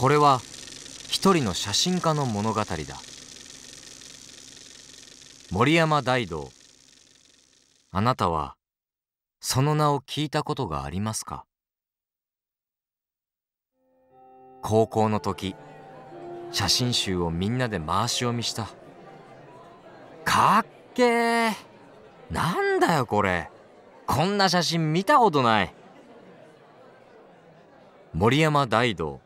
これは一人の写真家の物語だ森山大道あなたはその名を聞いたことがありますか高校の時写真集をみんなで回し読みしたかっけえなんだよこれこんな写真見たことない森山大道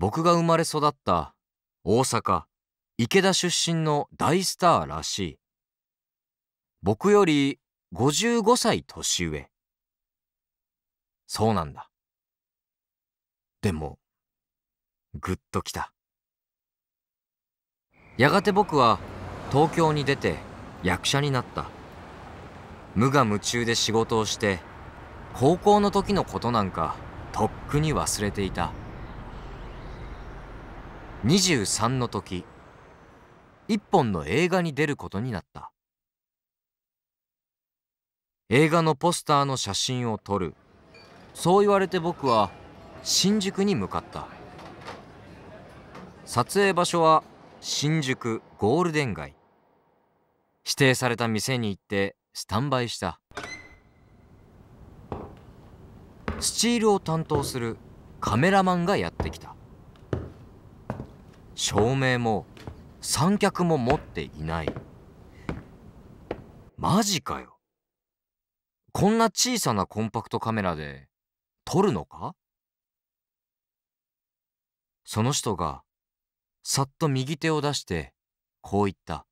僕が生まれ育った大阪池田出身の大スターらしい僕より55歳年上そうなんだでもぐっときたやがて僕は東京に出て役者になった無我夢中で仕事をして高校の時のことなんかとっくに忘れていた。23の時一本の映画に出ることになった映画のポスターの写真を撮るそう言われて僕は新宿に向かった撮影場所は新宿ゴールデン街指定された店に行ってスタンバイしたスチールを担当するカメラマンがやってきた照明も三脚も持っていないマジかよこんな小さなコンパクトカメラで撮るのかその人がさっと右手を出してこう言った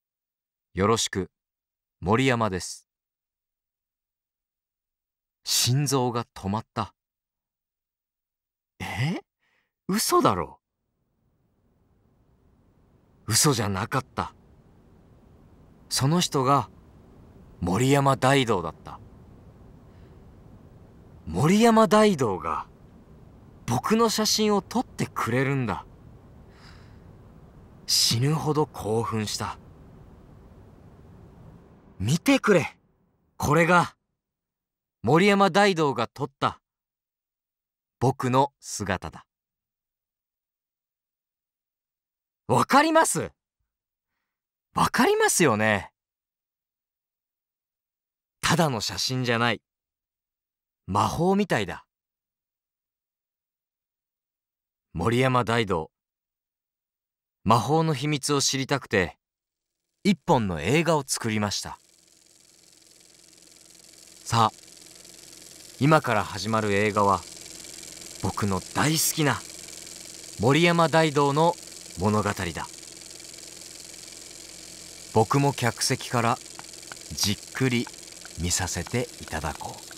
「よろしく森山です」心臓が止まったえ嘘だろ嘘じゃなかったその人が森山大道だった森山大道が僕の写真を撮ってくれるんだ死ぬほど興奮した見てくれこれが森山大道が撮った僕の姿だわかりますわかりますよね。ただの写真じゃない。魔法みたいだ。森山大道。魔法の秘密を知りたくて、一本の映画を作りました。さあ、今から始まる映画は、僕の大好きな森山大道の物語だ僕も客席からじっくり見させていただこう